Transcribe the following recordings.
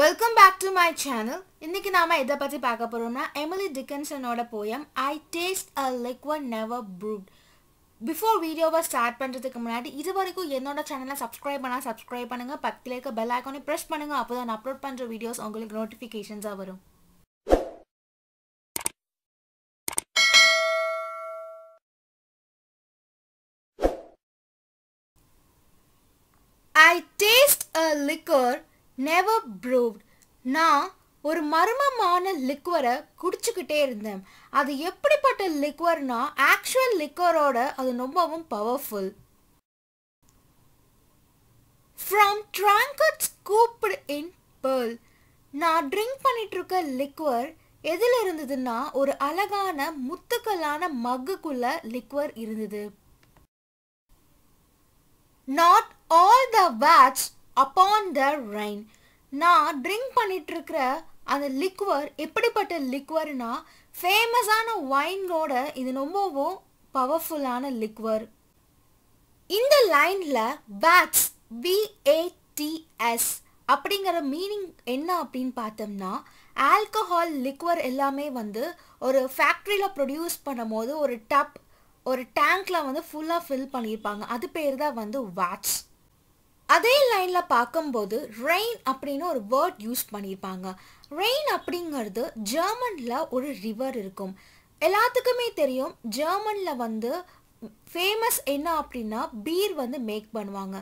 welcome back to my channel இன்றைக்கி நாம் இதை பற்றி பார்க்க போகிறோம்னா எமிலி டிக்கன்சனோட poem I taste a liquor never brewed before வீடியோவை ஸ்டார்ட் பண்ணுறதுக்கு முன்னாடி இது வரைக்கும் என்னோட சேனலை சப்ஸ்கிரைப் பண்ணால் சப்ஸ்கிரைப் பண்ணுங்கள் பக்கத்தில் இருக்க பெல் ஐக்கானே ப்ரெஸ் பண்ணுங்கள் அப்போ தான் அப்லோட் பண்ணுற வீடியோஸ் உங்களுக்கு நோட்டிஃபிகேஷன்ஸாக வரும் I taste a liquor never brewed நான் ஒரு மர்மமான லிக்வரை குடிச்சுக்கிட்டே இருந்தேன் அது எப்படிப்பட்ட லிக்வர்னா ஆக்சுவல் லிக்வரோட அது ரொம்பவும் powerful from tankards scooped in pearl நான் ட்ரிங்க் பண்ணிட்டு இருக்க லிக்வர் எதில் இருந்ததுன்னா ஒரு அழகான முத்துக்களான மக்குக்குள்ள லிக்வர் இருந்தது not all the vats upon the Rhine நான் ட்ரிங்க் பண்ணிட்டு இருக்கிற அந்த லிக்வர் எப்படிப்பட்ட லிக்வர்னா ஃபேமஸான ஒயினோட இது ரொம்பவும் பவர்ஃபுல்லான லிக்வர் இந்த லைனில் வேக்ஸ் பிஏடிஎஸ் அப்படிங்கிற மீனிங் என்ன அப்படின்னு பார்த்தோம்னா ஆல்கஹால் லிக்வர் எல்லாமே வந்து ஒரு ஃபேக்ட்ரியில் ப்ரொடியூஸ் பண்ணும் போது ஒரு டப் ஒரு டேங்க்கில் வந்து ஃபுல்லாக ஃபில் பண்ணியிருப்பாங்க அது பேர் தான் வந்து வாட்ஸ் அதே லைனில் பார்க்கும்போது ரெயின் அப்படின்னு ஒரு வேர்ட் யூஸ் பண்ணியிருப்பாங்க ரெயின் அப்படிங்கிறது ஜெர்மனில் ஒரு ரிவர் இருக்கும் எல்லாத்துக்குமே தெரியும் ஜெர்மனில் வந்து ஃபேமஸ் என்ன அப்படின்னா பீர் வந்து மேக் பண்ணுவாங்க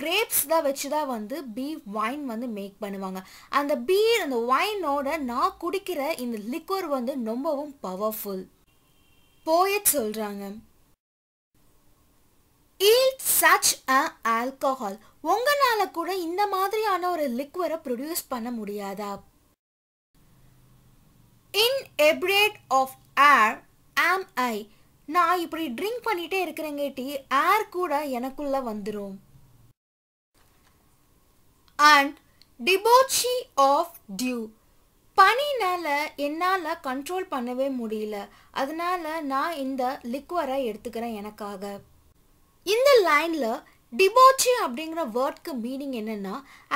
கிரேப்ஸ் தான் வச்சு தான் வந்து பீர் வைன் வந்து மேக் பண்ணுவாங்க அந்த பீர் அந்த ஒயினோட நான் குடிக்கிற இந்த லிக்வர் வந்து ரொம்பவும் பவர்ஃபுல் போயட் சொல்கிறாங்க சச் அ ஆல்கஹால் உங்களால் கூட இந்த மாதிரியான ஒரு லிக்வரை ப்ரொடியூஸ் பண்ண முடியாதா இன் எப்ரேட் ஆஃப் ஏர் ஆம் ஐ நான் இப்படி ட்ரிங்க் பண்ணிகிட்டே இருக்கிறேங்கேட்டி ஏர் கூட எனக்குள்ளே வந்துடும் அண்ட் டிபோச்சி ஆஃப் டியூ பனினால் என்னால் கண்ட்ரோல் பண்ணவே முடியல அதனால நான் இந்த லிக்வரை எடுத்துக்கிறேன் எனக்காக இந்த லைனில் டிபோச்சி அப்படிங்கிற வேர்ட்க்கு மீனிங் என்னென்னா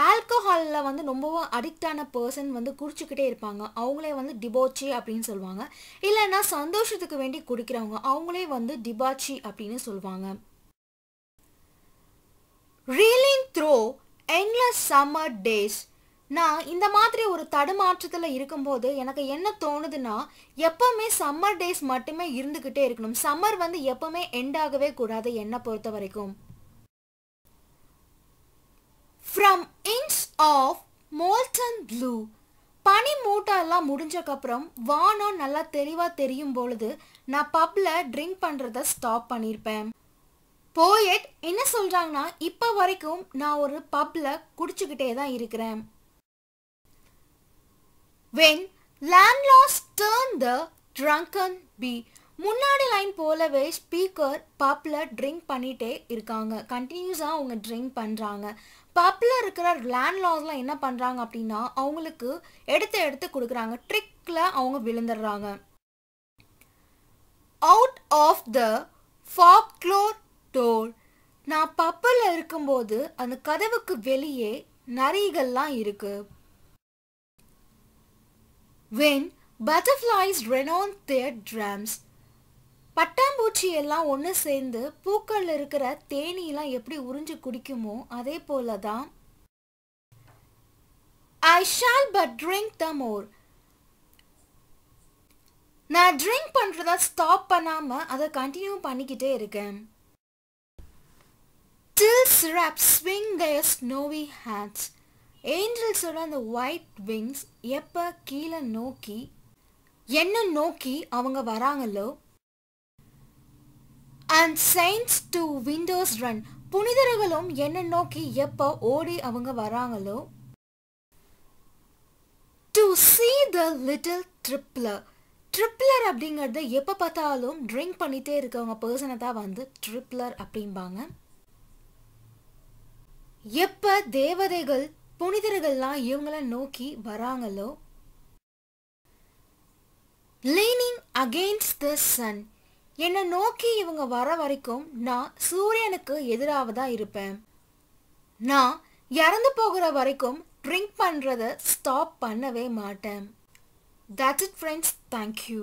ஆல்கஹாலில் வந்து ரொம்பவும் அடிக்டான பர்சன் வந்து குடிச்சிக்கிட்டே இருப்பாங்க அவங்களே வந்து டிபோச்சி அப்படின்னு சொல்லுவாங்க இல்லைன்னா சந்தோஷத்துக்கு வேண்டி குடிக்கிறவங்க அவங்களே வந்து டிபாச்சி அப்படின்னு சொல்லுவாங்க reeling through endless summer days நான் இந்த மாதிரி ஒரு தடுமாற்றத்தில் இருக்கும்போது எனக்கு என்ன தோணுதுன்னா எப்பவுமே சம்மர் டேஸ் மட்டுமே இருந்துக்கிட்டே இருக்கணும் சம்மர் வந்து எப்பவுமே எண்ட் ஆகவே கூடாது என்னை பொறுத்த வரைக்கும் ஃப்ரம் இன்ஸ் ஆஃப் மோல்டன் ப்ளூ பனி மூட்டெல்லாம் முடிஞ்சக்கப்புறம் வானம் நல்லா தெளிவாக தெரியும் பொழுது நான் பப்பில் ட்ரிங்க் பண்ணுறத ஸ்டாப் பண்ணியிருப்பேன் போயட் என்ன சொல்கிறாங்கன்னா இப்போ வரைக்கும் நான் ஒரு பப்பில் குடிச்சுக்கிட்டே தான் இருக்கிறேன் When landlords turn the drunken bee முன்னாடி லைன் போலவே ஸ்பீக்கர் பப்பில் ட்ரிங்க் பண்ணிகிட்டே இருக்காங்க கண்டினியூஸாக அவங்க ட்ரிங்க் பண்ணுறாங்க பப்பில் இருக்கிற லேண்ட்லாஸ்லாம் என்ன பண்ணுறாங்க அப்படின்னா அவங்களுக்கு எடுத்து எடுத்து கொடுக்குறாங்க ட்ரிக்கில் அவங்க விழுந்துடுறாங்க out of the foxglove door நான் பப்பில் இருக்கும்போது அந்த கதவுக்கு வெளியே நரிகள்லாம் இருக்குது when butterflies renounce their drums பட்டாம்பூச்சி எல்லாம் ஒன்று சேர்ந்து பூக்கள் இருக்கிற தேனியெல்லாம் எப்படி உறிஞ்சு குடிக்குமோ அதே போல தான் I shall but drink the more நான் ட்ரிங்க் பண்ணுறத ஸ்டாப் பண்ணாமல் அதை கண்டினியூ பண்ணிக்கிட்டே இருக்கேன் till swing their snowy hats ஏஞ்சல்ஸோட அந்த ஒயிட் விங்ஸ் எப்போ கீழே நோக்கி என்ன நோக்கி அவங்க வராங்களோ and saints to windows run புனிதர்களும் என்ன நோக்கி எப்போ ஓடி அவங்க வராங்களோ to see the little tippler tippler அப்படிங்கிறத எப்போ பார்த்தாலும் ட்ரிங்க் பண்ணிகிட்டே இருக்கவங்க பர்சனை தான் வந்து ட்ரிப்ளர் அப்படிம்பாங்க எப்போ தேவதைகள் புனிதர்கள்லாம் இவங்கள நோக்கி வராங்களோ லீனிங் அகெயின்ஸ்ட் த சன் என்னை நோக்கி இவங்க வர வரைக்கும் நான் சூரியனுக்கு எதிராக தான் இருப்பேன் நான் இறந்து போகிற வரைக்கும் ட்ரிங்க் பண்ணுறதை ஸ்டாப் பண்ணவே மாட்டேன் தட்ஸ் இட் ஃப்ரெண்ட்ஸ் தேங்க்யூ